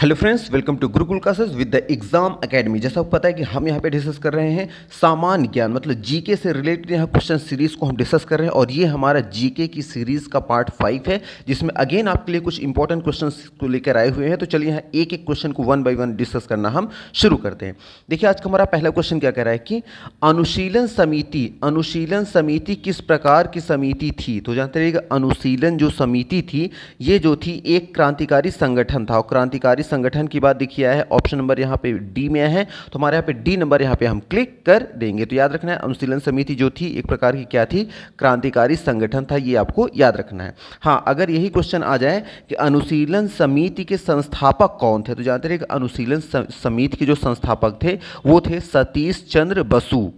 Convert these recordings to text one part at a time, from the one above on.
hello friends welcome to Gurukul classes with the exam academy जैसा आपको पता है कि हम यहाँ पे डिस्कस कर रहे हैं सामान्य ज्ञान मतलब जीके से रिलेटेड यहाँ क्वेश्चन सीरीज को हम डिस्कस कर रहे हैं और ये हमारा जीके की सीरीज का पार्ट फाइव है जिसमें अगेन आपके लिए कुछ इंपॉर्टेंट क्वेश्चन को लेकर आए हुए हैं तो चलिए यहाँ एक एक क्वेश्चन को वन बाई वन डिस्कस करना हम शुरू करते हैं देखिए आज का हमारा पहला क्वेश्चन क्या कह रहा है कि अनुशीलन समिति अनुशीलन समिति किस प्रकार की समिति थी तो जानते रहिएगा अनुशीलन जो समिति थी ये जो थी एक क्रांतिकारी संगठन था और क्रांतिकारी संगठन की बात दिखी आया है ऑप्शन नंबर यहाँ पे डी में है तो हमारे यहाँ पे डी नंबर यहाँ पे हम क्लिक कर देंगे तो याद रखना है अनुशीलन समिति जो थी एक प्रकार की क्या थी क्रांतिकारी संगठन था ये आपको याद रखना है हाँ अगर यही क्वेश्चन आ जाए कि अनुशीलन समिति के संस्थापक कौन थे तो जानते रहे अनुशीलन समिति के जो संस्थापक थे वो थे सतीश चंद्र बसु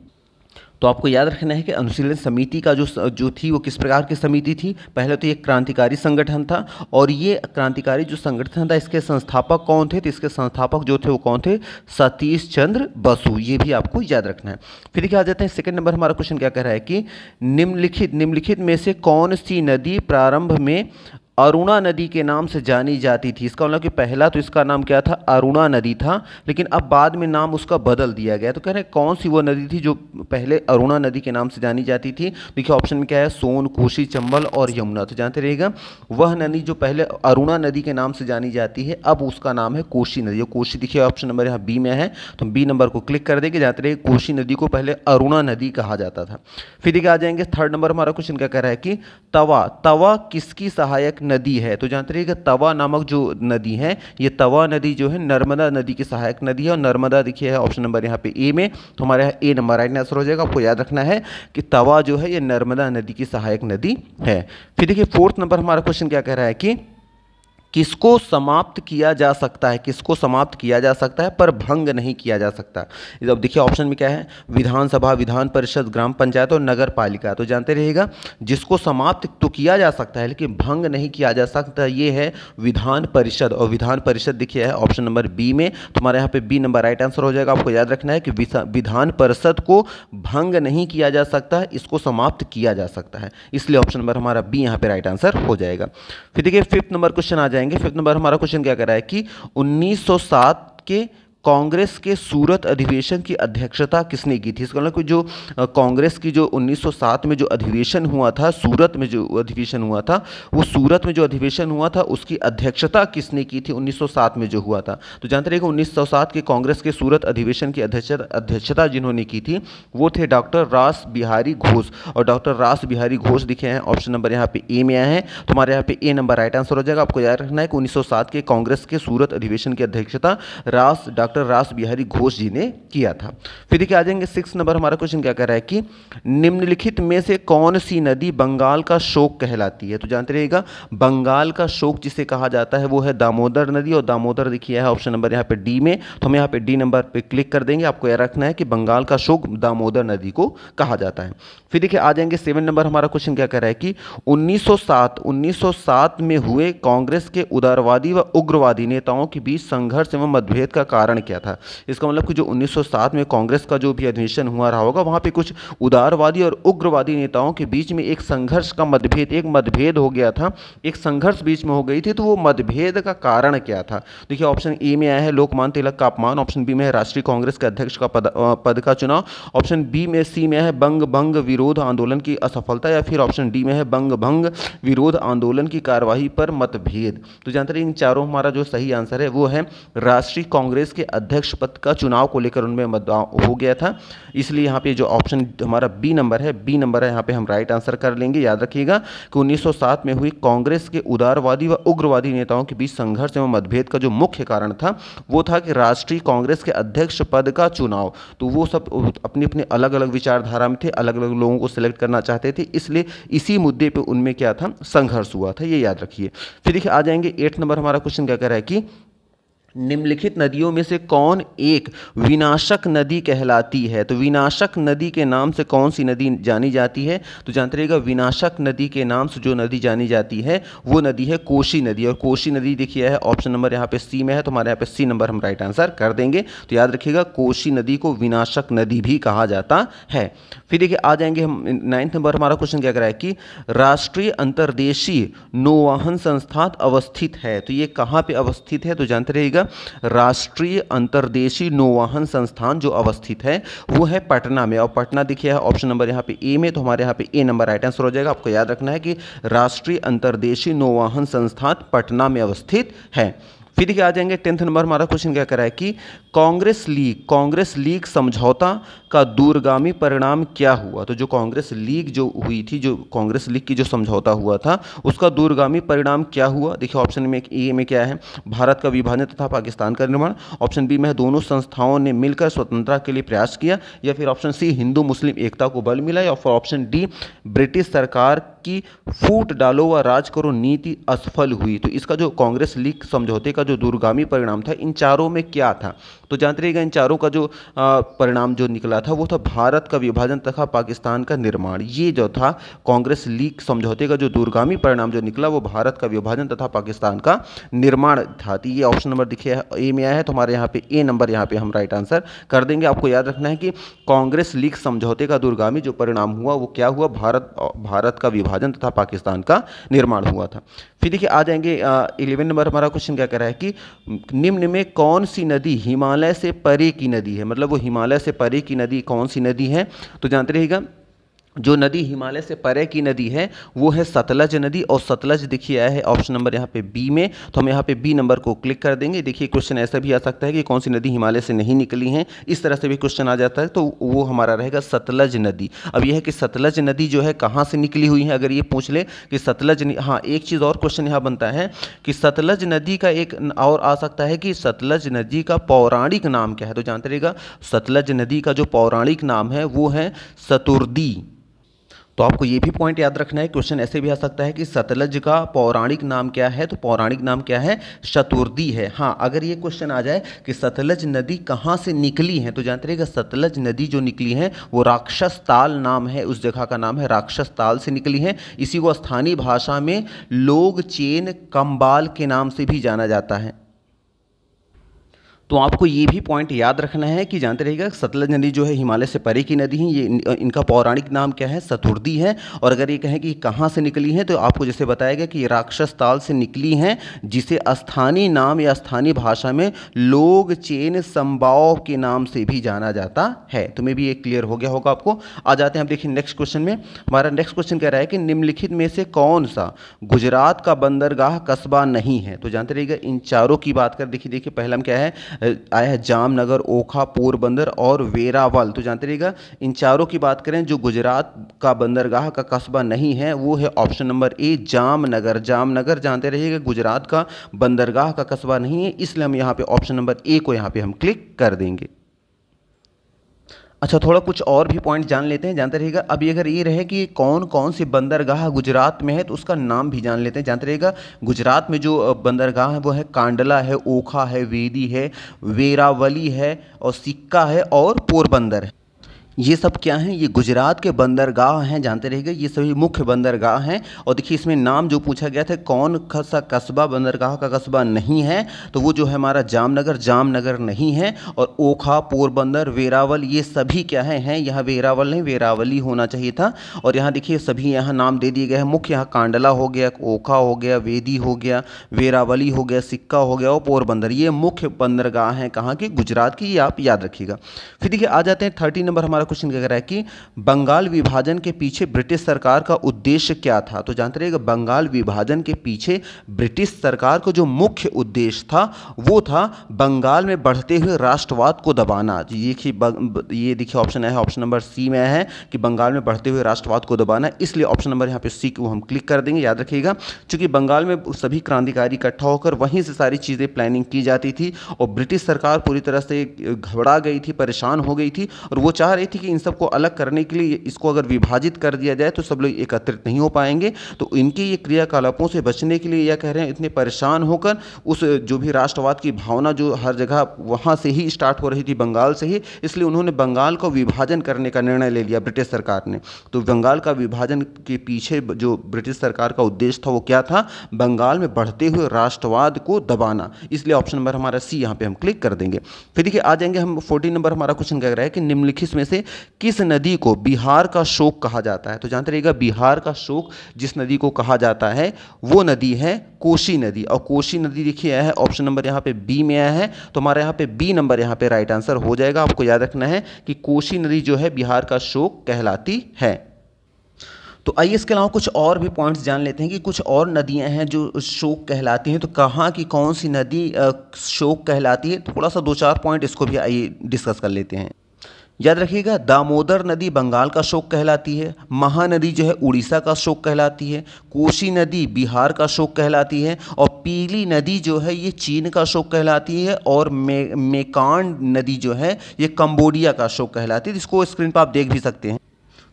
तो आपको याद रखना है कि अनुशीलन समिति का जो जो थी वो किस प्रकार की समिति थी पहले तो ये क्रांतिकारी संगठन था और ये क्रांतिकारी जो संगठन था इसके संस्थापक कौन थे तो इसके संस्थापक जो थे वो कौन थे सतीश चंद्र बसु ये भी आपको याद रखना है फिर क्या आ जाते हैं सेकेंड नंबर हमारा क्वेश्चन क्या कह रहा है कि निम्नलिखित निम्नलिखित में से कौन सी नदी प्रारंभ में अरुणा नदी के नाम से जानी जाती थी इसका मतलब कि पहला तो इसका नाम क्या था अरुणा नदी था लेकिन अब बाद में नाम उसका बदल दिया गया तो कह रहे हैं कौन सी वो नदी थी जो पहले अरुणा नदी के नाम से जानी जाती थी देखिए ऑप्शन में क्या है सोन कोशी चंबल और यमुना तो जानते रहेगा वह नदी जो पहले अरुणा नदी के नाम से जानी जाती है अब उसका नाम है कोशी नदी कोशी देखिए ऑप्शन नंबर यहाँ बी में है तो बी नंबर को क्लिक कर देंगे जानते रहिए कोशी नदी को पहले अरुणा नदी कहा जाता था फिर देखिए आ जाएंगे थर्ड नंबर हमारा क्वेश्चन क्या कह रहा है कि तवा तवा किसकी सहायक नदी है तो जानते रहिएगा तवा नामक जो नदी है ये तवा नदी जो है नर्मदा नदी की सहायक नदी है और नर्मदा देखिए है ऑप्शन नंबर यहाँ पे ए में तो हमारे यहाँ ए नंबर राइट आंसर हो जाएगा आपको याद रखना है कि तवा जो है ये नर्मदा नदी की सहायक नदी है फिर देखिए फोर्थ नंबर हमारा क्वेश्चन क्या कह रहा है कि किसको समाप्त किया जा सकता है किसको समाप्त किया जा सकता है पर भंग नहीं किया जा सकता अब देखिए ऑप्शन में क्या है विधानसभा विधान परिषद ग्राम पंचायत और नगर पालिका तो जानते रहेगा जिसको समाप्त तो किया जा सकता है लेकिन भंग नहीं किया जा सकता ये है विधान परिषद और विधान परिषद देखिए है ऑप्शन नंबर बी में तुम्हारे यहाँ पे बी नंबर राइट आंसर हो जाएगा आपको याद रखना है कि विधान परिषद को भंग नहीं किया जा सकता इसको समाप्त किया जा सकता है इसलिए ऑप्शन नंबर हमारा बी यहाँ पे राइट आंसर हो जाएगा फिर देखिए फिफ्थ नंबर क्वेश्चन आ जाए जाएंगे फिफ्थ नंबर तो हमारा क्वेश्चन क्या करा है कि 1907 के कांग्रेस के सूरत अधिवेशन की अध्यक्षता किसने की थी इसका जो कांग्रेस की जो 1907 में जो अधिवेशन हुआ था सूरत में जो अधिवेशन हुआ था वो सूरत में जो अधिवेशन हुआ था उसकी अध्यक्षता किसने की थी 1907 में जो हुआ था तो जानते सौ सात के कांग्रेस के सूरत अधिवेशन की अध्यक्षता अध्यक्षता जिन्होंने की थी वो थे डॉक्टर रास बिहारी घोष और डॉक्टर रास बिहारी घोष दिखे हैं ऑप्शन नंबर यहाँ पे ए में आए हैं तो हमारे यहाँ पे ए नंबर राइट आंसर हो जाएगा आपको याद रखना है कि उन्नीस के कांग्रेस के सूरत अधिवेशन की अध्यक्षता रास डॉ डॉक्टर रास बिहारी घोष जी ने किया था फिर देखिए आ जाएंगे सिक्स नंबर हमारा क्वेश्चन क्या कह रहा है कि निम्नलिखित में से कौन सी नदी बंगाल का शोक कहलाती है तो जानते रहिएगा बंगाल का शोक जिसे कहा जाता है वो है दामोदर नदी और दामोदर देखिए है ऑप्शन नंबर यहाँ पे डी में तो हम यहाँ पे डी नंबर पर क्लिक कर देंगे आपको यह रखना है कि बंगाल का शोक दामोदर नदी को कहा जाता है फिर देखिए आ जाएंगे सेवन नंबर हमारा क्वेश्चन क्या कह रहा है कि 1907 1907 में हुए कांग्रेस के उदारवादी व उग्रवादी नेताओं के बीच संघर्ष एवं मतभेद का कारण निर्माण किया था इसका मतलब कि जो 1907 में कांग्रेस का जो भी अधिवेशन हुआ रहा होगा वहाँ पे कुछ उदारवादी और उग्रवादी नेताओं के बीच में एक संघर्ष का मतभेद एक मतभेद हो गया था एक संघर्ष बीच में हो गई थी तो वो मतभेद का कारण क्या था देखिए ऑप्शन ए में आया है लोकमान तिलक का अपमान ऑप्शन बी में है राष्ट्रीय कांग्रेस के अध्यक्ष का पद पद का चुनाव ऑप्शन बी में सी में है बंग भंग विरोध आंदोलन की असफलता या फिर ऑप्शन डी में है बंग भंग विरोध आंदोलन की कार्यवाही पर मतभेद तो जानते रहे इन चारों हमारा जो सही आंसर है वो है राष्ट्रीय कांग्रेस के अध्यक्ष पद का चुनाव को लेकर उनमें मतदान हो गया था इसलिए यहाँ पे जो ऑप्शन हमारा बी नंबर है बी नंबर है यहाँ पे हम राइट आंसर कर लेंगे याद रखिएगा कि 1907 में हुई कांग्रेस के उदारवादी व उग्रवादी नेताओं के बीच संघर्ष एवं मतभेद का जो मुख्य कारण था वो था कि राष्ट्रीय कांग्रेस के अध्यक्ष पद का चुनाव तो वो सब अपनी अपनी अलग अलग विचारधारा में थे अलग अलग लोगों को सिलेक्ट करना चाहते थे इसलिए इसी मुद्दे पर उनमें क्या था संघर्ष हुआ था ये याद रखिए फिर देखिए आ जाएंगे एट नंबर हमारा क्वेश्चन क्या कह रहा है कि निम्नलिखित नदियों में से कौन एक विनाशक नदी कहलाती है तो विनाशक नदी के नाम से कौन सी नदी जानी जाती है तो जानते रहेगा विनाशक नदी के नाम से जो नदी जानी जाती है वो नदी है कोशी नदी और कोशी नदी देखिए है ऑप्शन नंबर यहाँ पे सी में है तो हमारे यहाँ पे सी नंबर हम राइट आंसर कर देंगे तो याद रखिएगा कोशी नदी को विनाशक नदी भी कहा जाता है फिर देखिए आ जाएंगे हम नाइन्थ नंबर हमारा क्वेश्चन क्या कराए कि राष्ट्रीय अंतर्देशीय नौवाहन संस्थान अवस्थित है तो ये कहाँ पर अवस्थित है तो जानते रहेगा जाएगा राष्ट्रीय अंतर्देशीय नौवाहन संस्थान जो अवस्थित है वो है पटना में और पटना देखिए ऑप्शन नंबर यहाँ पे ए में तो हमारे यहाँ पे ए नंबर राइट आंसर हो जाएगा आपको याद रखना है कि राष्ट्रीय अंतर्देशीय नौवाहन संस्थान पटना में अवस्थित है फिर देखिए आ जाएंगे टेंथ नंबर हमारा क्वेश्चन क्या करा है कि कांग्रेस लीग कांग्रेस लीग समझौता का दूरगामी परिणाम क्या हुआ तो जो कांग्रेस लीग जो हुई थी जो कांग्रेस लीग की जो समझौता हुआ था उसका दूरगामी परिणाम क्या हुआ देखिए ऑप्शन में ए में क्या है भारत का विभाजन तथा पाकिस्तान का निर्माण ऑप्शन बी में दोनों संस्थाओं ने मिलकर स्वतंत्रता के लिए प्रयास किया या फिर ऑप्शन सी हिंदू मुस्लिम एकता को बल मिला या फिर ऑप्शन डी ब्रिटिश सरकार की फूट डालो व राज करो नीति असफल हुई तो इसका जो कांग्रेस लीग समझौते का जो दूरगामी परिणाम था इन चारों में क्या था तो जानते रहिएगा इन चारों का जो परिणाम जो निकला था वो था भारत का विभाजन तथा पाकिस्तान का निर्माण ये जो था कांग्रेस लीग समझौते का जो दूरगामी परिणाम जो निकला वो भारत का विभाजन तथा पाकिस्तान का निर्माण था तो ये ऑप्शन नंबर दिखे ए में आया है तो हमारे यहाँ पे ए नंबर यहाँ पे हम राइट आंसर कर देंगे आपको याद रखना है कि कांग्रेस लीग समझौते का दूरगामी जो परिणाम हुआ वो क्या हुआ भारत भारत का विभाजन तथा पाकिस्तान का निर्माण हुआ था फिर देखिए आ जाएंगे इलेवन नंबर हमारा क्वेश्चन क्या करा है कि निम्न में कौन सी नदी हिमालय से परे की नदी है मतलब वो हिमालय से परे की नदी कौन सी नदी है तो जानते रहेगा जो नदी हिमालय से परे की नदी है वो है सतलज नदी और सतलज देखिए आया है ऑप्शन नंबर यहाँ पे बी में तो हम यहाँ पे बी नंबर को क्लिक कर देंगे देखिए क्वेश्चन ऐसा भी आ सकता है कि कौन सी नदी हिमालय से नहीं निकली है इस तरह से भी क्वेश्चन आ जाता है तो वो हमारा रहेगा सतलज नदी अब यह है कि सतलज नदी जो है कहाँ से निकली हुई है अगर ये पूछ ले कि सतलज हाँ एक चीज़ और क्वेश्चन यहाँ बनता है कि सतलज नदी का एक और आ सकता है कि सतलज नदी का पौराणिक नाम क्या है तो जानते रहेगा सतलज नदी का जो पौराणिक नाम है वो है सतुर्दी तो आपको ये भी पॉइंट याद रखना है क्वेश्चन ऐसे भी आ सकता है कि सतलज का पौराणिक नाम क्या है तो पौराणिक नाम क्या है शतुर्दी है हाँ अगर ये क्वेश्चन आ जाए कि सतलज नदी कहाँ से निकली है तो जानते रहेगा सतलज नदी जो निकली है वो राक्षस ताल नाम है उस जगह का नाम है राक्षस ताल से निकली है इसी को स्थानीय भाषा में लोग चेन कम्बाल के नाम से भी जाना जाता है तो आपको ये भी पॉइंट याद रखना है कि जानते रहिएगा सतलज नदी जो है हिमालय से परे की नदी है ये इनका पौराणिक नाम क्या है सतुर्दी है और अगर ये कहें कि कहाँ से निकली है तो आपको जैसे बताया गया कि ये राक्षस ताल से निकली हैं जिसे स्थानीय नाम या स्थानीय भाषा में लोग चेन संभाव के नाम से भी जाना जाता है तो मे भी ये क्लियर हो गया होगा आपको आ जाते हैं हम देखिए नेक्स्ट क्वेश्चन में हमारा नेक्स्ट क्वेश्चन कह रहा है कि निम्नलिखित में से कौन सा गुजरात का बंदरगाह कस्बा नहीं है तो जानते रहिएगा इन चारों की बात कर देखिए देखिए पहला हम क्या है आया है जामनगर ओखा पोरबंदर और वेरावल तो जानते रहिएगा इन चारों की बात करें जो गुजरात का बंदरगाह का कस्बा नहीं है वो है option number A Jamnagar Jamnagar जानते रहिएगा गुजरात का बंदरगाह का कस्बा नहीं है इसलिए हम यहाँ पे ऑप्शन नंबर ए को यहाँ पे हम क्लिक कर देंगे अच्छा थोड़ा कुछ और भी पॉइंट जान लेते हैं जानते रहिएगा अभी अगर ये रहे कि कौन कौन सी बंदरगाह गुजरात में है तो उसका नाम भी जान लेते हैं जानते रहेगा गुजरात में जो बंदरगाह है वो है कांडला है ओखा है वेदी है वेरावली है और सिक्का है और पोरबंदर है ये सब क्या हैं ये गुजरात के बंदरगाह हैं जानते रहिएगा ये सभी मुख्य बंदरगाह हैं और देखिए इसमें नाम जो पूछा गया था कौन सा कस्बा बंदरगाह का कस्बा नहीं है तो वो जो है हमारा जामनगर जामनगर नहीं है और ओखा पोरबंदर वेरावल ये सभी क्या है हैं यहाँ वेरावल नहीं वेरावली होना चाहिए था और यहाँ देखिए सभी यहाँ नाम दे दिए गए हैं मुख्य यहाँ कांडला हो गया ओखा हो गया वेदी हो गया वेरावली हो गया सिक्का हो गया और पोरबंदर ये मुख्य बंदरगाह हैं कहाँ के गुजरात की ये आप याद रखिएगा फिर देखिए आ जाते हैं थर्टी नंबर हमारा क्वेश्चन क्या कह रहा है कि बंगाल विभाजन के पीछे ब्रिटिश सरकार का उद्देश्य क्या था तो जानते रहेगा बंगाल विभाजन के पीछे ब्रिटिश सरकार का जो मुख्य उद्देश्य था वो था बंगाल में बढ़ते हुए राष्ट्रवाद को दबाना ये ये देखिए ऑप्शन है ऑप्शन नंबर सी में है कि बंगाल में बढ़ते हुए राष्ट्रवाद को दबाना इसलिए ऑप्शन नंबर यहाँ पे सी को हम क्लिक कर देंगे याद रखिएगा चूंकि बंगाल में सभी क्रांतिकारी इकट्ठा होकर वहीं से सारी चीज़ें प्लानिंग की जाती थी और ब्रिटिश सरकार पूरी तरह से घबरा गई थी परेशान हो गई थी और वो चाह रही थी कि इन सबको अलग करने के लिए इसको अगर विभाजित कर दिया जाए तो सब लोग एकत्रित नहीं हो पाएंगे तो इनके ये क्रियाकलापों से बचने के लिए यह कह रहे हैं इतने परेशान होकर उस जो भी राष्ट्रवाद की भावना जो हर जगह वहाँ से ही स्टार्ट हो रही थी बंगाल से ही इसलिए उन्होंने बंगाल को विभाजन करने का निर्णय ले लिया ब्रिटिश सरकार ने तो बंगाल का विभाजन के पीछे जो ब्रिटिश सरकार का उद्देश्य था वो क्या था बंगाल में बढ़ते हुए राष्ट्रवाद को दबाना इसलिए ऑप्शन नंबर हमारा सी यहाँ पे हम क्लिक कर देंगे फिर देखिए आ जाएंगे हम फोर्टीन नंबर हमारा क्वेश्चन कह रहा है कि निम्नलिखित में से किस नदी को बिहार का शोक कहा जाता है तो जानते रहिएगा बिहार का शोक जिस नदी को कहा जाता है वो नदी है कोशी नदी और कोशी नदी देखिए आया है ऑप्शन नंबर यहाँ पे बी में आया है तो हमारे यहाँ पे बी नंबर यहाँ पे राइट आंसर हो जाएगा आपको याद रखना है कि कोशी नदी जो है बिहार का शोक कहलाती है तो आइए इसके अलावा कुछ और भी पॉइंट्स जान लेते हैं कि कुछ और नदियां हैं जो शोक कहलाती हैं तो कहाँ की कौन सी नदी शोक कहलाती है थोड़ा सा दो चार पॉइंट इसको भी आइए डिस्कस कर लेते हैं याद रखिएगा दामोदर नदी बंगाल का शोक कहलाती है महानदी जो है उड़ीसा का शोक कहलाती है कोसी नदी बिहार का शोक कहलाती है और पीली नदी जो है ये चीन का शोक कहलाती है और मे मेकांड नदी जो है ये कंबोडिया का शोक कहलाती है इसको स्क्रीन पर आप देख भी सकते हैं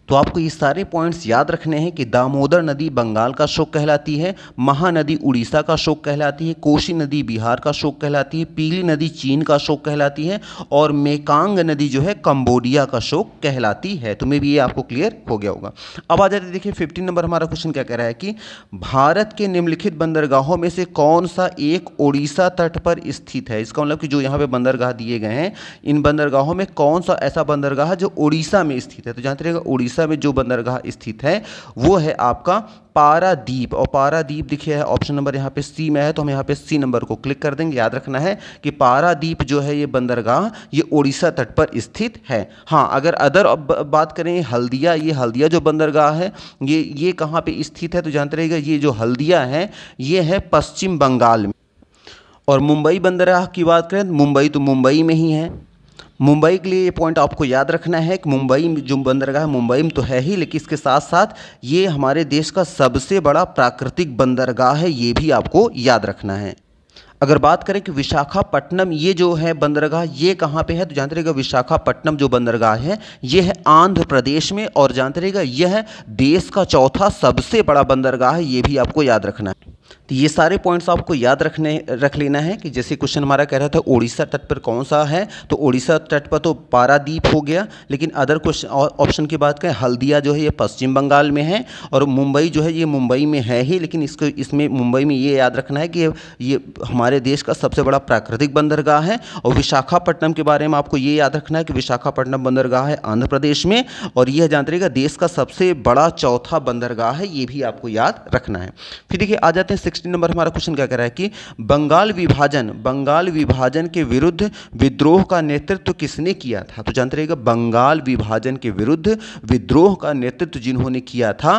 तो आपको ये सारे पॉइंट्स याद रखने हैं कि दामोदर नदी बंगाल का शोक कहलाती है महानदी उड़ीसा का शोक कहलाती है कोशी नदी बिहार का शोक कहलाती है पीली नदी चीन का शोक कहलाती है और मेकांग नदी जो है कंबोडिया का शोक कहलाती है तो मे भी ये आपको क्लियर हो गया होगा अब आ जाते देखिए फिफ्टीन नंबर हमारा क्वेश्चन क्या कह रहा है कि भारत के निम्नलिखित बंदरगाहों में से कौन सा एक उड़ीसा तट पर स्थित है इसका मतलब कि जो यहाँ पे बंदरगाह दिए गए हैं इन बंदरगाहों में कौन सा ऐसा बंदरगाह जो उड़ीसा में स्थित है तो जानते रहेगा उड़ीसा उड़ीसा में जो बंदरगाह स्थित है वो है आपका पारादीप और पारादीप दिखे है ऑप्शन नंबर यहाँ पे सी में है तो हम यहाँ पे सी नंबर को क्लिक कर देंगे याद रखना है कि पारादीप जो है ये बंदरगाह ये ओडिशा तट पर स्थित है हाँ अगर अदर बात करें हल्दिया ये हल्दिया जो बंदरगाह है ये ये कहाँ पे स्थित है तो जानते रहेगा ये जो हल्दिया है ये है पश्चिम बंगाल में और मुंबई बंदरगाह की बात करें मुंबई तो मुंबई में ही है मुंबई के लिए ये पॉइंट आपको याद रखना है कि मुंबई जो बंदरगाह है मुंबई में तो है ही लेकिन इसके साथ साथ ये हमारे देश का सबसे बड़ा प्राकृतिक बंदरगाह है ये भी आपको याद रखना है अगर बात करें कि विशाखापट्टनम ये जो है बंदरगाह ये कहाँ पे है तो जानते रहेगा विशाखापट्टनम जो बंदरगाह है ये है आंध्र प्रदेश में और जानते रहेगा यह देश का चौथा सबसे बड़ा बंदरगाह है ये भी आपको याद रखना है तो ये सारे पॉइंट्स आपको याद रखने रख लेना है कि जैसे क्वेश्चन हमारा कह रहा था ओडिशा तट पर कौन सा है तो ओडिशा तट पर तो पारादीप हो गया लेकिन अदर क्वेश्चन ऑप्शन की बात करें हल्दिया जो है ये पश्चिम बंगाल में है और मुंबई जो है ये मुंबई में है ही लेकिन इसको इसमें मुंबई में ये याद रखना है कि ये हमारे हमारे देश का सबसे बड़ा प्राकृतिक बंदरगाह है और विशाखापट्टनम के बारे में आपको ये याद रखना है कि विशाखापट्टनम बंदरगाह है आंध्र प्रदेश में और यह जानते रहेगा देश का सबसे बड़ा चौथा बंदरगाह है ये भी आपको याद रखना है फिर देखिए आ जाते हैं सिक्सटी नंबर हमारा क्वेश्चन क्या कह रहा है कि बंगाल विभाजन बंगाल विभाजन के विरुद्ध विद्रोह का नेतृत्व किसने किया था तो जानते रहेगा बंगाल विभाजन के विरुद्ध विद्रोह का नेतृत्व जिन्होंने किया था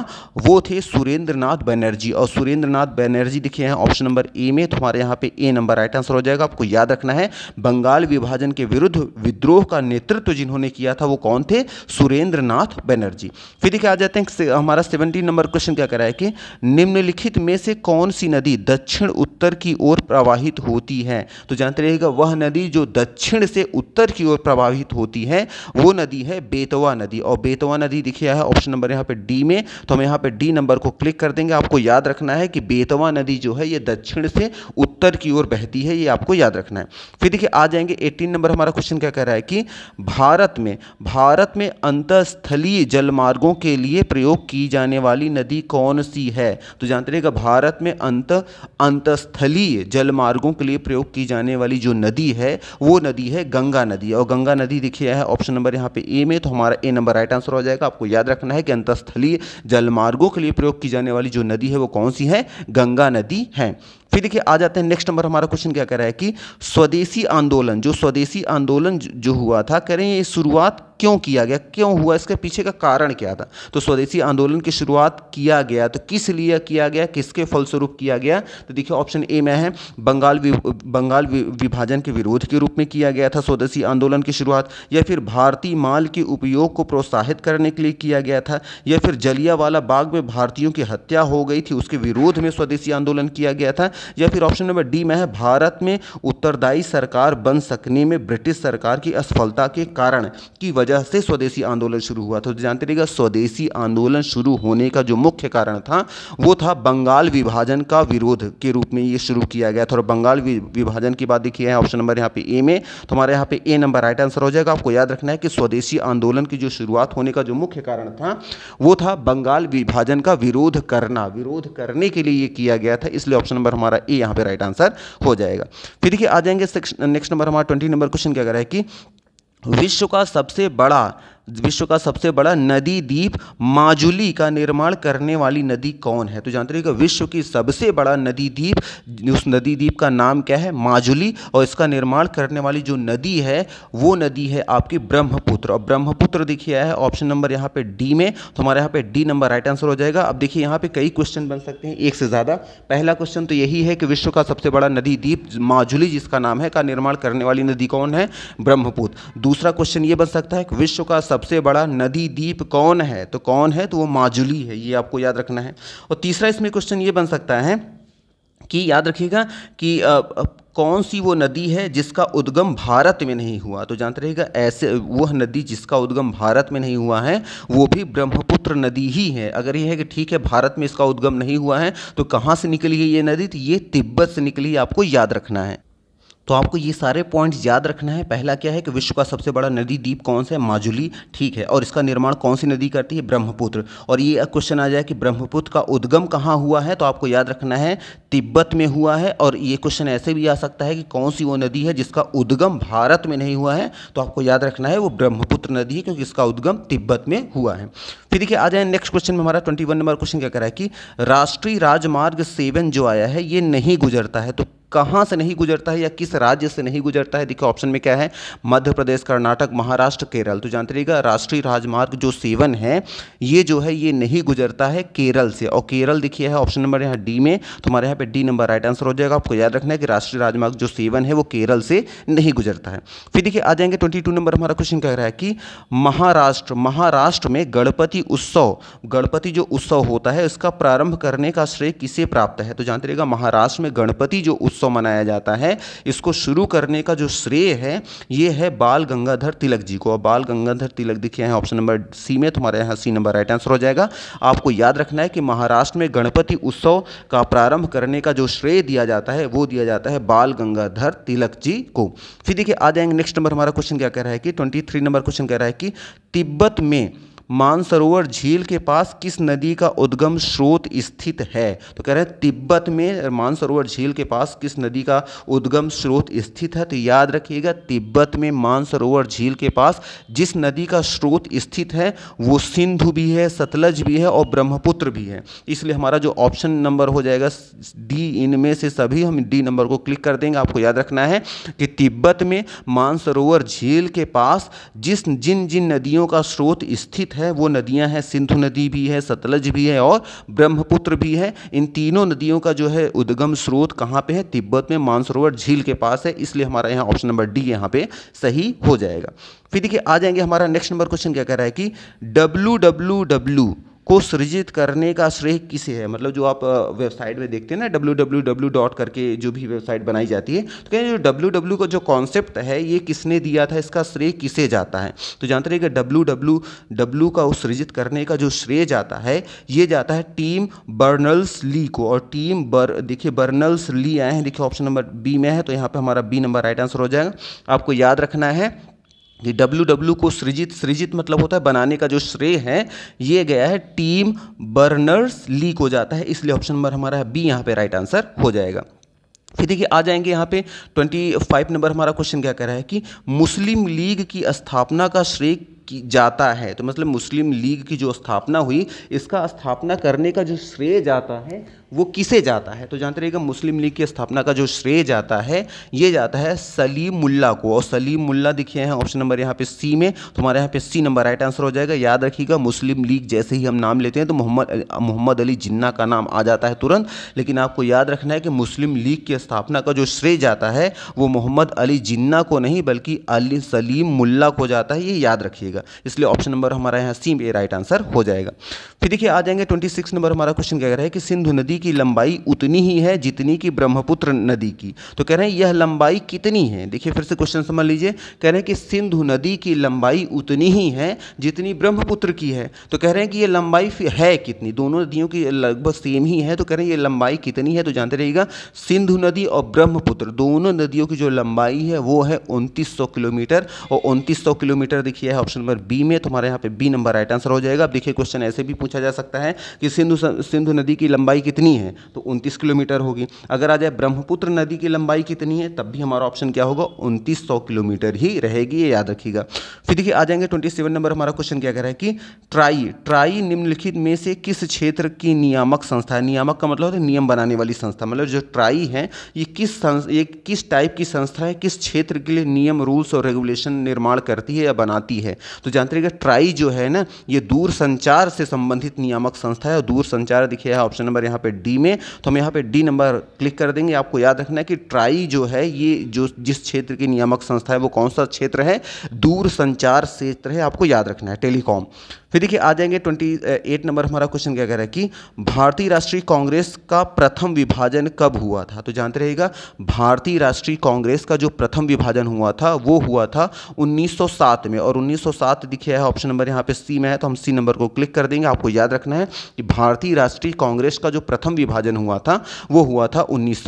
वो थे सुरेंद्रनाथ बनर्जी और सुरेंद्रनाथ बनर्जी देखिए हैं ऑप्शन नंबर ए में तो हमारे यहाँ पे ए नंबर राइट आंसर हो जाएगा आपको याद रखना है बंगाल विभाजन के विरुद्ध विद्रोह का नेतृत्व जिन्होंने किया था वो कौन थे सुरेंद्र नाथ बनर्जी फिर देखिए आ जाते हैं हमारा सेवनटीन नंबर क्वेश्चन क्या करा है कि निम्नलिखित में से कौन सी नदी दक्षिण उत्तर की ओर प्रवाहित होती है तो जानते रहेगा वह नदी जो दक्षिण से उत्तर की ओर प्रवाहित होती है वो नदी है बेतवा नदी और बेतवा नदी दिखी है ऑप्शन नंबर यहाँ पे डी में तो हम यहाँ पे डी नंबर को क्लिक कर देंगे आपको याद रखना है कि बेतवा नदी जो है ये दक्षिण से उत्तर की की ओर बहती है ये आपको याद रखना है फिर देखिए आ जाएंगे 18 नंबर हमारा क्वेश्चन क्या कह रहा है कि भारत में भारत में अंतस्थलीय जलमार्गों के लिए प्रयोग की जाने वाली नदी कौन सी है तो जानते रहेगा भारत में अंत अंतस्थलीय जलमार्गों के लिए प्रयोग की जाने वाली जो नदी है वो नदी है गंगा नदी और गंगा नदी देखिए है ऑप्शन नंबर यहाँ पे ए में तो हमारा ए नंबर राइट आंसर हो जाएगा आपको याद रखना है कि अंतस्थलीय जलमार्गों के लिए प्रयोग की जाने वाली जो नदी है वो कौन सी है गंगा नदी है फिर देखिए आ जाते हैं नेक्स्ट नंबर हमारा क्वेश्चन क्या कह रहा है कि स्वदेशी आंदोलन जो स्वदेशी आंदोलन जो हुआ था कह रहे हैं ये शुरुआत क्यों किया गया क्यों हुआ इसके पीछे का कारण क्या था तो स्वदेशी आंदोलन की शुरुआत किया गया तो किस लिए किया गया किसके फलस्वरूप किया गया तो देखिए ऑप्शन ए में है बंगाल वि, बंगाल विभाजन के विरोध के रूप में किया गया था स्वदेशी आंदोलन की शुरुआत या फिर भारतीय माल के उपयोग को प्रोत्साहित करने के लिए किया गया था या फिर जलियावाला बाग में भारतीयों की हत्या हो गई थी उसके विरोध में स्वदेशी आंदोलन किया गया था या फिर ऑप्शन नंबर डी में है भारत में उत्तरदायी सरकार बन सकने में ब्रिटिश सरकार की असफलता के कारण की वजह वजह से स्वदेशी आंदोलन शुरू हुआ था तो जानते रहिएगा स्वदेशी आंदोलन शुरू होने का जो मुख्य कारण था वो था बंगाल विभाजन का विरोध के रूप में ये शुरू किया गया था और बंगाल विभाजन की बात देखिए ऑप्शन नंबर यहाँ पे ए में तो हमारे यहाँ पे ए नंबर राइट आंसर हो जाएगा आपको याद रखना है कि स्वदेशी आंदोलन की जो शुरुआत होने का जो मुख्य कारण था वो था बंगाल विभाजन का विरोध करना विरोध करने के लिए ये किया गया था इसलिए ऑप्शन नंबर हमारा ए यहाँ पे राइट आंसर हो जाएगा फिर देखिए आ जाएंगे नेक्स्ट नंबर हमारा ट्वेंटी नंबर क्वेश्चन क्या कर रहा है कि विश्व का सबसे बड़ा विश्व का सबसे बड़ा नदी द्वीप माजुली का निर्माण करने वाली नदी कौन है तो जानते रहिएगा विश्व की सबसे बड़ा नदी द्वीप उस नदी द्वीप का नाम क्या है माजुली और इसका निर्माण करने वाली जो नदी है वो नदी है आपकी ब्रह्मपुत्र और ब्रह्मपुत्र देखिए आया है ऑप्शन नंबर यहाँ पे डी में तो हमारे यहाँ पे डी नंबर राइट आंसर हो जाएगा अब देखिए यहाँ पे कई क्वेश्चन बन सकते हैं एक से ज़्यादा पहला क्वेश्चन तो यही है कि विश्व का सबसे बड़ा नदी द्वीप माजुली जिसका नाम है का निर्माण करने वाली नदी कौन है ब्रह्मपुत्र दूसरा क्वेश्चन ये बन सकता है कि विश्व का सब सबसे बड़ा नदी द्वीप कौन है तो कौन है तो वो माजुली है ये आपको याद रखना है और तीसरा इसमें क्वेश्चन ये बन सकता है कि याद रखिएगा कि आ, आ, कौन सी वो नदी है जिसका उद्गम भारत में नहीं हुआ तो जानते रहेगा ऐसे वह नदी जिसका उद्गम भारत में नहीं हुआ है वो भी ब्रह्मपुत्र नदी ही है अगर यह है कि ठीक है भारत में इसका उद्गम नहीं हुआ है तो कहाँ से निकली है ये नदी तो ये तिब्बत से निकली आपको याद रखना है तो आपको ये सारे पॉइंट्स याद रखना है पहला क्या है कि विश्व का सबसे बड़ा नदी द्वीप कौन सा है माजुली ठीक है और इसका निर्माण कौन सी नदी करती है ब्रह्मपुत्र और ये क्वेश्चन आ जाए कि ब्रह्मपुत्र का उद्गम कहाँ हुआ है तो आपको याद रखना है तिब्बत में हुआ है और ये क्वेश्चन ऐसे भी आ सकता है कि कौन सी वो नदी है जिसका उद्गम भारत में नहीं हुआ है तो आपको याद रखना है वो ब्रह्मपुत्र नदी है क्योंकि इसका उद्गम तिब्बत में हुआ है फिर देखिए आ जाए नेक्स्ट क्वेश्चन में हमारा ट्वेंटी नंबर क्वेश्चन क्या करा है कि राष्ट्रीय राजमार्ग सेवन जो आया है ये नहीं गुजरता है तो कहाँ से नहीं गुजरता है या किस राज्य से नहीं गुजरता है देखिए ऑप्शन में क्या है मध्य प्रदेश कर्नाटक महाराष्ट्र केरल तो जानते रहिएगा राष्ट्रीय राजमार्ग जो सेवन है ये जो है ये नहीं गुजरता है केरल से और केरल देखिए है ऑप्शन नंबर यहाँ डी में तो हमारे यहाँ पे डी नंबर राइट आंसर हो जाएगा आपको याद रखना है कि राष्ट्रीय राजमार्ग जो सेवन है वो केरल से नहीं गुजरता है फिर देखिए आ जाएंगे ट्वेंटी नंबर हमारा क्वेश्चन कह रहा है कि महाराष्ट्र महाराष्ट्र में गणपति उत्सव गणपति जो उत्सव होता है उसका प्रारंभ करने का श्रेय किसे प्राप्त है तो जानते रहेगा महाराष्ट्र में गणपति जो उत्सव उत्सव मनाया जाता है इसको शुरू करने का जो श्रेय है ये है बाल गंगाधर तिलक जी को बाल गंगाधर तिलक देखिए यहाँ ऑप्शन नंबर सी में तुम्हारे यहाँ सी नंबर राइट आंसर हो जाएगा आपको याद रखना है कि महाराष्ट्र में गणपति उत्सव का प्रारंभ करने का जो श्रेय दिया जाता है वो दिया जाता है बाल गंगाधर तिलक जी को फिर देखिए आ जाएंगे नेक्स्ट नंबर हमारा क्वेश्चन क्या कह रहा है कि ट्वेंटी थ्री नंबर क्वेश्चन कह रहा है कि तिब्बत में मानसरोवर झील के पास किस नदी का उद्गम स्रोत स्थित है तो कह रहे हैं तिब्बत में मानसरोवर झील के पास किस नदी का उद्गम स्रोत स्थित है तो याद रखिएगा तिब्बत में मानसरोवर झील के पास जिस नदी का स्रोत स्थित है वो सिंधु भी है सतलज भी है और ब्रह्मपुत्र भी है इसलिए हमारा जो ऑप्शन नंबर हो जाएगा डी इनमें से सभी हम डी नंबर को क्लिक कर देंगे आपको याद रखना है कि तिब्बत में मानसरोवर झील के पास जिस जिन जिन नदियों का स्रोत स्थित है वो नदियां हैं सिंधु नदी भी है सतलज भी है और ब्रह्मपुत्र भी है इन तीनों नदियों का जो है उद्गम स्रोत कहाँ पे है तिब्बत में मानसरोवर झील के पास है इसलिए हमारा यहाँ ऑप्शन नंबर डी यहाँ पे सही हो जाएगा फिर देखिए आ जाएंगे हमारा नेक्स्ट नंबर क्वेश्चन क्या कह रहा है कि डब्लू डब्लू डब्लू को सृजित करने का श्रेय किसे है मतलब जो आप वेबसाइट में देखते हैं ना डब्ल्यू डब्ल्यू डब्ल्यू डॉट करके जो भी वेबसाइट बनाई जाती है तो कहें जो डब्ल्यू डब्ल्यू का जो कॉन्सेप्ट है ये किसने दिया था इसका श्रेय किसे जाता है तो जानते रहिएगा डब्ल्यू डब्ल्यू डब्ल्यू का सृजित करने का जो श्रेय जाता है ये जाता है टीम बर्नल्स ली को और टीम बर देखिए बर्नल्स ली आए हैं देखिए ऑप्शन नंबर बी में है तो यहाँ पर हमारा बी नंबर राइट आंसर हो जाएगा आपको याद रखना है कि डब्ल्यू डब्ल्यू को सृजित सृजित मतलब होता है बनाने का जो श्रेय है ये गया है टीम बर्नर्स ली को जाता है इसलिए ऑप्शन नंबर हमारा बी यहाँ पे राइट आंसर हो जाएगा फिर देखिए आ जाएंगे यहाँ पे 25 नंबर हमारा क्वेश्चन क्या कह रहा है कि मुस्लिम लीग की स्थापना का श्रेय की जाता है तो मतलब मुस्लिम लीग की जो स्थापना हुई इसका स्थापना करने का जो श्रेय जाता है वो किसे जाता है तो जानते रहिएगा मुस्लिम लीग की स्थापना का जो श्रेय जाता है ये जाता है सलीम मुल्ला को और सलीम मुल्ला दिखे हैं ऑप्शन नंबर यहाँ पे सी में तो हमारे यहाँ पे सी नंबर राइट आंसर हो जाएगा याद रखिएगा मुस्लिम लीग जैसे ही हम नाम लेते हैं तो मोहम्मद मोहम्मद अली जिन्ना का नाम आ जाता है तुरंत लेकिन आपको याद रखना है कि मुस्लिम लीग की स्थापना का जो श्रेय जाता है वो मोहम्मद अली जिन्ना को नहीं बल्कि अली सलीम मुल्ला को जाता है ये याद रखिएगा जाएगा इसलिए ऑप्शन नंबर हमारा यहाँ सी ए राइट आंसर हो जाएगा फिर देखिए आ जाएंगे ट्वेंटी सिक्स नंबर हमारा क्वेश्चन कह रहा है कि सिंधु नदी की लंबाई उतनी ही है जितनी कि ब्रह्मपुत्र नदी की तो कह रहे हैं यह लंबाई कितनी है देखिए फिर से क्वेश्चन समझ लीजिए कह रहे हैं कि सिंधु नदी की लंबाई उतनी ही है जितनी ब्रह्मपुत्र की है तो कह रहे हैं कि यह लंबाई है कितनी दोनों नदियों की लगभग सेम ही है तो कह रहे हैं यह लंबाई कितनी है तो जानते रहिएगा सिंधु नदी और ब्रह्मपुत्र दोनों नदियों की जो लंबाई है वो है उनतीस किलोमीटर और उनतीस किलोमीटर देखिए ऑप्शन नंबर बी में तुम्हारे यहाँ पे बी नंबर राइट आंसर हो जाएगा अब देखिए क्वेश्चन ऐसे भी पूछा जा सकता है कि सिंधु सिंधु नदी की लंबाई कितनी है तो उनतीस किलोमीटर होगी अगर आ जाए ब्रह्मपुत्र नदी की लंबाई कितनी है तब भी हमारा ऑप्शन क्या होगा उनतीस किलोमीटर ही रहेगी ये याद रखिएगा फिर देखिए आ जाएंगे ट्वेंटी नंबर हमारा क्वेश्चन क्या कह रहा है कि ट्राई ट्राई निम्नलिखित में से किस क्षेत्र की नियामक संस्था नियामक का मतलब होता नियम बनाने वाली संस्था मतलब जो ट्राई है ये किस ये किस टाइप की संस्था है किस क्षेत्र के लिए नियम रूल्स और रेगुलेशन निर्माण करती है या बनाती है तो जानते रहिएगा ट्राई जो है ना ये दूर संचार से संबंधित नियामक संस्था है और दूर संचार दिखे है ऑप्शन नंबर यहाँ पे डी में तो हम यहाँ पे डी नंबर क्लिक कर देंगे आपको याद रखना है कि ट्राई जो है ये जो जिस क्षेत्र की नियामक संस्था है वो कौन सा क्षेत्र है दूर संचार क्षेत्र है आपको याद रखना है टेलीकॉम फिर देखिए आ जाएंगे ट्वेंटी एट नंबर हमारा क्वेश्चन क्या कह रहा है कि भारतीय राष्ट्रीय कांग्रेस का प्रथम विभाजन कब हुआ था तो जानते रहेगा भारतीय राष्ट्रीय कांग्रेस का जो प्रथम विभाजन हुआ था वो हुआ था 1907 में और 1907 दिखे है ऑप्शन नंबर यहाँ पे सी में है तो हम सी नंबर को क्लिक कर देंगे आपको याद रखना है कि भारतीय राष्ट्रीय कांग्रेस का जो प्रथम विभाजन हुआ था वो हुआ था उन्नीस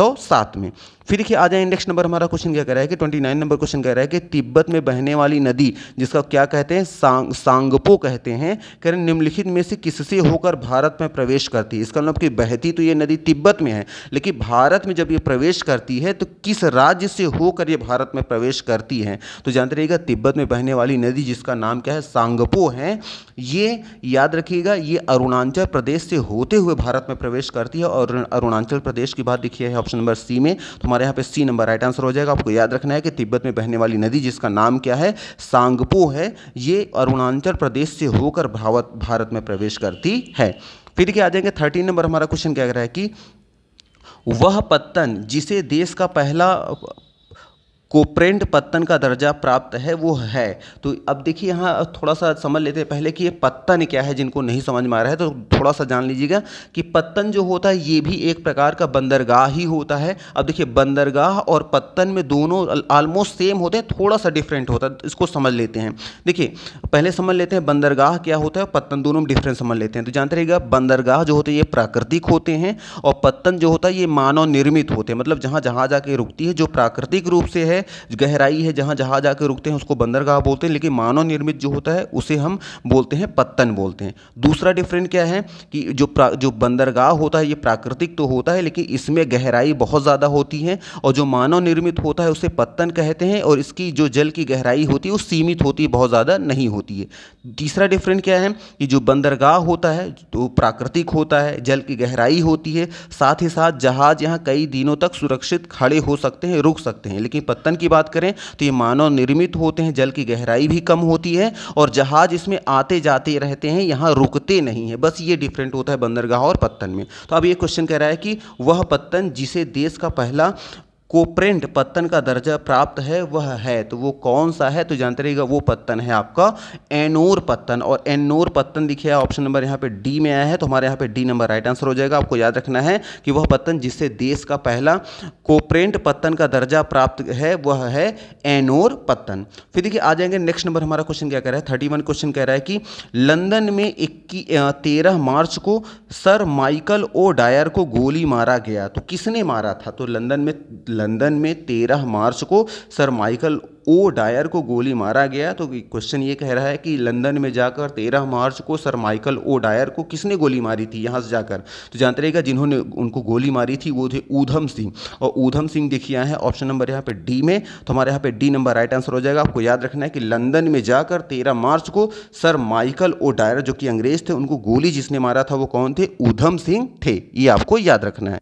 में फिर देखिए आ जाए इंडेक्स नंबर हमारा क्वेश्चन क्या कह रहा है कि 29 नंबर क्वेश्चन कह रहा है कि तिब्बत में बहने वाली नदी जिसका क्या कहते हैं सांग सांगपो कहते हैं हैं कह रहे निम्नलिखित में से किससे होकर भारत में प्रवेश करती है इसका मतलब कि बहती तो ये नदी तिब्बत में है लेकिन भारत में जब ये प्रवेश करती है तो किस राज्य से होकर ये भारत में प्रवेश करती है तो जानते रहिएगा तिब्बत में बहने वाली नदी जिसका नाम क्या है सांगपो है ये याद रखिएगा ये अरुणाचल प्रदेश से होते हुए भारत में प्रवेश करती है और अरुणाचल प्रदेश की बात लिखी है ऑप्शन नंबर सी में तो हमारे यहाँ पे सी नंबर राइट आंसर हो जाएगा आपको याद रखना है कि तिब्बत में बहने वाली नदी जिसका नाम क्या है सांगपो है ये अरुणाचल प्रदेश से होकर होकर भारत भारत में प्रवेश करती है फिर क्या आ जाएंगे थर्टीन नंबर हमारा क्वेश्चन क्या कह रहा है कि वह पत्तन जिसे देश का पहला कोप्रेंट पत्तन का दर्जा प्राप्त है वो है तो अब देखिए यहाँ थोड़ा सा समझ लेते हैं पहले कि ये पत्तन क्या है जिनको नहीं समझ में आ रहा है तो थोड़ा सा जान लीजिएगा कि पत्तन जो होता है ये भी एक प्रकार का बंदरगाह ही होता है अब देखिए बंदरगाह और पत्तन में दोनों आलमोस्ट सेम होते हैं थोड़ा सा डिफरेंट होता है इसको समझ लेते हैं देखिए पहले समझ लेते हैं बंदरगाह क्या होता है पत्तन दोनों में डिफरेंस समझ लेते हैं तो जानते रहिएगा बंदरगाह जो होते हैं ये प्राकृतिक होते हैं और पत्तन जो होता है ये मानव निर्मित होते हैं मतलब जहाँ जहाँ जाके रुकती है जो प्राकृतिक रूप से है है गहराई है जहाँ जहाज आकर रुकते हैं उसको बंदरगाह बोलते हैं लेकिन मानव निर्मित जो होता है उसे हम बोलते हैं पत्तन बोलते हैं दूसरा डिफरेंट क्या है कि जो जो बंदरगाह होता है ये प्राकृतिक तो होता है लेकिन इसमें गहराई बहुत ज़्यादा होती है और जो मानव निर्मित होता है उसे पत्तन कहते हैं और इसकी जो जल की गहराई होती है वो सीमित होती है बहुत ज़्यादा नहीं होती है तीसरा डिफरेंट क्या है कि जो बंदरगाह होता है तो प्राकृतिक होता है जल की गहराई होती है साथ ही साथ जहाज़ यहाँ कई दिनों तक सुरक्षित खड़े हो सकते हैं रुक सकते हैं लेकिन पत्तन पतन की बात करें तो ये मानव निर्मित होते हैं जल की गहराई भी कम होती है और जहाज़ इसमें आते जाते रहते हैं यहाँ रुकते नहीं हैं बस ये डिफरेंट होता है बंदरगाह और पत्तन में तो अब ये क्वेश्चन कह रहा है कि वह पत्तन जिसे देश का पहला कोप्रेंट पत्तन का दर्जा प्राप्त है वह है तो वो कौन सा है तो जानते रहिएगा वो पत्तन है आपका एनोर पत्तन और एनोर पत्तन दिखे ऑप्शन नंबर यहाँ पे डी में आया है तो हमारे यहाँ पे डी नंबर राइट आंसर हो जाएगा आपको याद रखना है कि वह पत्तन जिससे देश का पहला कोप्रेंट पत्तन का दर्जा प्राप्त है वह है एनोर पत्तन फिर देखिए आ जाएंगे नेक्स्ट नंबर हमारा क्वेश्चन क्या कह रहा है थर्टी वन क्वेश्चन कह रहा है कि लंदन में इक्की तेरह मार्च को सर माइकल ओ डायर को गोली मारा गया तो किसने मारा था तो लंदन में लंदन में 13 मार्च को सर माइकल ओ डायर को गोली मारा गया तो क्वेश्चन ये कह रहा है कि लंदन में जाकर 13 मार्च को सर माइकल ओ डायर को किसने गोली मारी थी यहाँ से जाकर तो जानते रहेगा जिन्होंने उनको गोली मारी थी वो थे ऊधम सिंह और ऊधम सिंह देखिए आए हैं ऑप्शन नंबर यहाँ पे डी में तो हमारे यहाँ पे डी नंबर राइट आंसर हो जाएगा आपको याद रखना है कि लंदन में जाकर तेरह मार्च को सर माइकल ओ डायर जो कि अंग्रेज थे उनको गोली जिसने मारा था वो कौन थे ऊधम सिंह थे ये आपको याद रखना है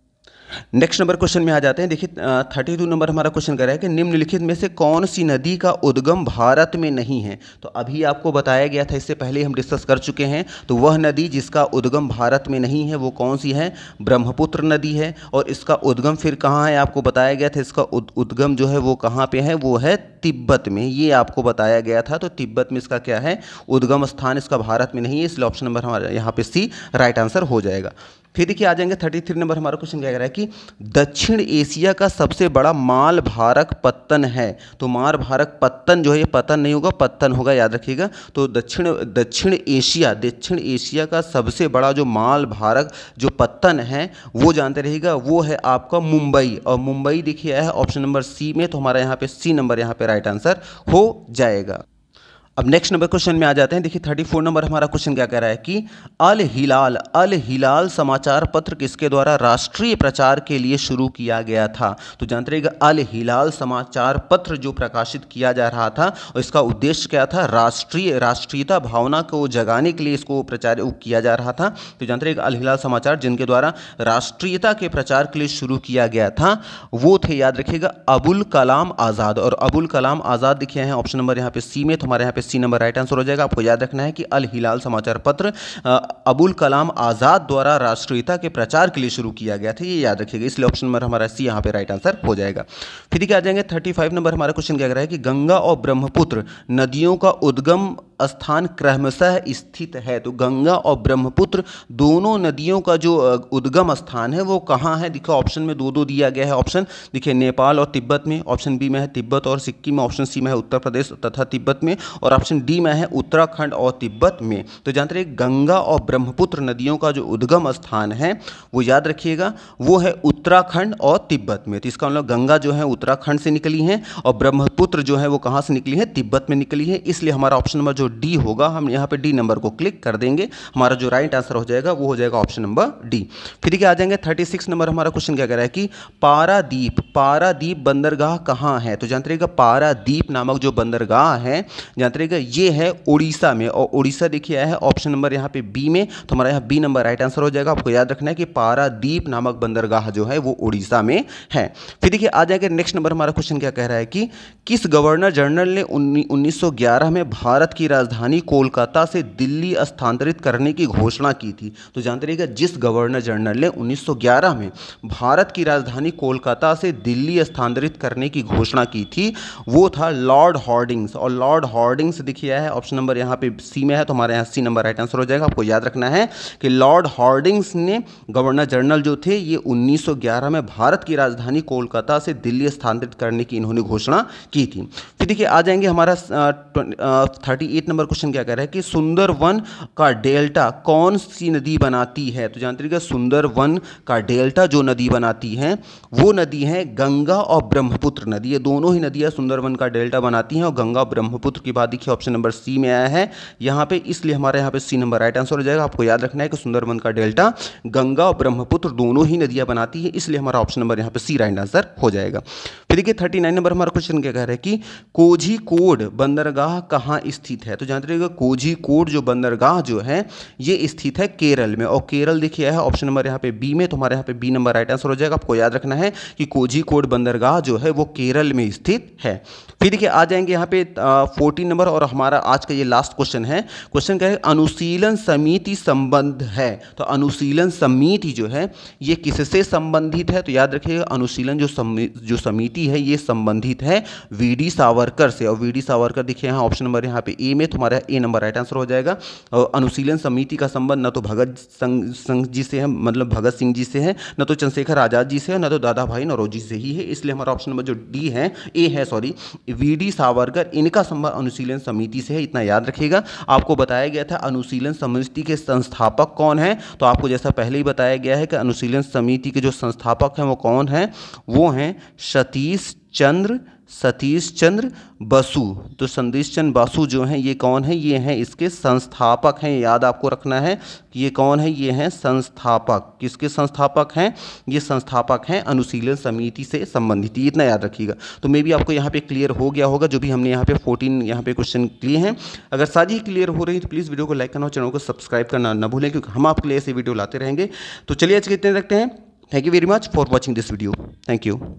नेक्स्ट नंबर क्वेश्चन में आ जाते हैं देखिए थर्टी टू नंबर हमारा क्वेश्चन कर रहा है कि निम्नलिखित में से कौन सी नदी का उद्गम भारत में नहीं है तो अभी आपको बताया गया था इससे पहले हम डिस्कस कर चुके हैं तो वह नदी जिसका उद्गम भारत में नहीं है वो कौन सी है ब्रह्मपुत्र नदी है और इसका उद्गम फिर कहाँ है आपको बताया गया था इसका उद्गम जो है वो कहाँ पर है वो है तिब्बत में ये आपको बताया गया था तो तिब्बत में इसका क्या है उद्गम स्थान इसका भारत में नहीं है इसलिए ऑप्शन नंबर हमारा यहाँ पे सी राइट आंसर हो जाएगा फिर देखिए आ जाएंगे थर्टी थ्री नंबर हमारा क्वेश्चन क्या कह रहा है कि दक्षिण एशिया का सबसे बड़ा माल भारक पत्तन है तो माल भारक पत्तन जो है ये पतन नहीं होगा पत्तन होगा याद रखिएगा तो दक्षिण दक्षिण एशिया दक्षिण एशिया का सबसे बड़ा जो माल भारक जो पत्तन है वो जानते रहेगा वो है आपका मुंबई और मुंबई देखिए है ऑप्शन नंबर सी में तो हमारा यहाँ पे सी नंबर यहाँ पे राइट आंसर हो जाएगा अब नेक्स्ट नंबर क्वेश्चन में आ जाते हैं देखिए थर्टी फोर नंबर हमारा क्वेश्चन क्या कह रहा है कि अल हिलाल अल हिलाल समाचार पत्र किसके द्वारा राष्ट्रीय प्रचार के लिए शुरू किया गया था तो जानते रहेगा अल हिलाल समाचार पत्र जो प्रकाशित किया जा रहा था और इसका उद्देश्य क्या था राष्ट्रीय राष्ट्रीयता भावना को जगाने के लिए इसको प्रचार किया जा रहा था तो जानते रहेगा अल हिलाल समाचार जिनके द्वारा राष्ट्रीयता के प्रचार के लिए शुरू किया गया था वो थे याद रखिएगा अबुल कलाम आज़ाद और अबुल कलाम आज़ाद दिखे हैं ऑप्शन नंबर यहाँ पे सी में तो हमारे यहाँ पे सी नंबर राइट आंसर हो जाएगा आपको याद रखना है कि अल हिलाल समाचार पत्र अबुल कलाम आज़ाद द्वारा राष्ट्रीयता के प्रचार के लिए शुरू किया गया था ये याद रखिएगा इसलिए ऑप्शन नंबर हमारा सी यहाँ पे राइट आंसर हो जाएगा फिर क्या आ जाएंगे थर्टी नंबर हमारा क्वेश्चन क्या कह रहा है कि गंगा और ब्रह्मपुत्र नदियों का उद्गम स्थान क्रमशः स्थित है तो गंगा और ब्रह्मपुत्र दोनों नदियों का जो उद्गम स्थान है वो कहाँ है देखो ऑप्शन में दो दो दिया गया है ऑप्शन देखिए नेपाल और तिब्बत में ऑप्शन बी में है तिब्बत और सिक्किम में ऑप्शन सी में है उत्तर प्रदेश तथा तिब्बत में और ऑप्शन डी में है उत्तराखंड और तिब्बत में तो जानते रहे गंगा और ब्रह्मपुत्र नदियों का जो उद्गम स्थान है वो याद रखिएगा वो है उत्तराखंड और तिब्बत में तो इसका मतलब गंगा जो है उत्तराखंड से निकली है और ब्रह्मपुत्र जो है वो कहाँ से निकली है तिब्बत में निकली है इसलिए हमारा ऑप्शन नंबर जो डी होगा हम यहाँ पे डी नंबर को क्लिक कर देंगे हमारा जो राइट आंसर हो जाएगा वो हो जाएगा ऑप्शन नंबर डी फिर क्या आ जाएंगे थर्टी सिक्स नंबर हमारा क्वेश्चन क्या कह रहा है कि पारादीप पारादीप बंदरगाह कहाँ है तो जानते रहेगा पारादीप नामक जो बंदरगाह है जानते रहेगा ये है उड़ीसा में और उड़ीसा देखिए आया है ऑप्शन नंबर यहाँ पे बी में तो हमारा यहाँ बी नंबर राइट आंसर हो जाएगा आपको याद रखना है कि पारादीप नामक बंदरगाह जो है वो उड़ीसा में है फिर देखिए आ जाएंगे नेक्स्ट नंबर हमारा क्वेश्चन क्या कह रहा है कि किस गवर्नर जनरल ने उन्नीस में भारत की राजधानी कोलकाता से दिल्ली स्थानांतरित करने की घोषणा की थी तो जानते रहिएगा जिस गवर्नर जनरल ने 1911 में भारत की राजधानी कोलकाता से दिल्ली स्थानांतरित करने की घोषणा की थी वो था लॉर्ड हॉर्डिंग्स और लॉर्ड हॉर्डिंग्स दिखिया है ऑप्शन नंबर यहाँ पे सी में है तो हमारे यहाँ सी नंबर राइट आंसर हो जाएगा आपको याद रखना है कि लॉर्ड हॉर्डिंग्स ने गवर्नर जनरल जो थे ये उन्नीस में भारत की राजधानी कोलकाता से दिल्ली स्थानांतरित करने की इन्होंने घोषणा की थी फिर देखिए आ जाएंगे हमारा थर्टी नंबर क्वेश्चन क्या कह रहा है कि सुंदर वन का डेल्टा कौन सी नदी बनाती है तो जानते हैं सुंदर वन का डेल्टा जो नदी बनाती है वो नदी है गंगा और ब्रह्मपुत्र नदी ये दोनों ही नदियां सुंदर वन का डेल्टा बनाती हैं और गंगा और ब्रह्मपुत्र की बात देखिए ऑप्शन नंबर सी में आया है यहाँ पे इसलिए हमारे यहाँ पे सी नंबर राइट आंसर हो जाएगा आपको याद रखना है कि सुंदर वन का डेल्टा गंगा और ब्रह्मपुत्र दोनों ही नदियां बनाती है इसलिए हमारा ऑप्शन नंबर यहाँ पे सी राइट आंसर हो जाएगा फिर देखिए थर्टी नंबर हमारा क्वेश्चन क्या कह रहा है कि कोझी कोड बंदरगाह कहाँ स्थित है है तो जानते रहिएगा कोझीकोड जो बंदरगाह जो है ये स्थित है केरल में और केरल देखिए है ऑप्शन नंबर यहाँ पे बी में तो हमारे यहाँ पे बी नंबर राइट आंसर हो जाएगा आपको याद रखना है कि कोझीकोड बंदरगाह जो है वो केरल में स्थित है फिर देखिए आ जाएंगे यहाँ पे फोर्टीन नंबर और हमारा आज का ये लास्ट क्वेश्चन है क्वेश्चन क्या है अनुशीलन समिति संबंध है तो अनुशीलन समिति जो है ये किससे संबंधित है तो याद रखिएगा अनुशीलन जो समी, जो समिति है ये संबंधित है वी सावरकर से और वी सावरकर देखिए यहाँ ऑप्शन नंबर यहाँ पे ए में तुम्हारा ए नंबर राइट आंसर हो जाएगा और अनुशीलन समिति का संबंध न तो भगत संघ जी से है मतलब भगत सिंह जी से है न तो चंद्रशेखर आज़ाद जी से है न तो दादा भाई नरोजी से ही है इसलिए हमारा ऑप्शन नंबर जो डी है ए है सॉरी वी डी सावरकर इनका संबंध अनुशीलन समिति से है इतना याद रखिएगा आपको बताया गया था अनुशीलन समिति के संस्थापक कौन है तो आपको जैसा पहले ही बताया गया है कि अनुशीलन समिति के जो संस्थापक हैं वो कौन हैं वो हैं सतीश चंद्र सतीश चंद्र बसु तो संदीश चंद्र बसु जो हैं ये कौन है ये हैं इसके संस्थापक हैं याद आपको रखना है कि ये कौन है ये हैं संस्थापक किसके संस्थापक हैं ये संस्थापक हैं अनुशीलन समिति से संबंधित ये इतना याद रखिएगा तो मे भी आपको यहाँ पे क्लियर हो गया होगा जो भी हमने यहाँ पे फोर्टीन यहाँ पे क्वेश्चन लिए हैं अगर सारी क्लियर हो रही तो प्लीज़ वीडियो को लाइक करना और चैनल को सब्सक्राइब करना ना भूलें क्योंकि हम आपके लिए ऐसे वीडियो लाते रहेंगे तो चलिए आज कितने रखते हैं thank you very much for watching this video thank you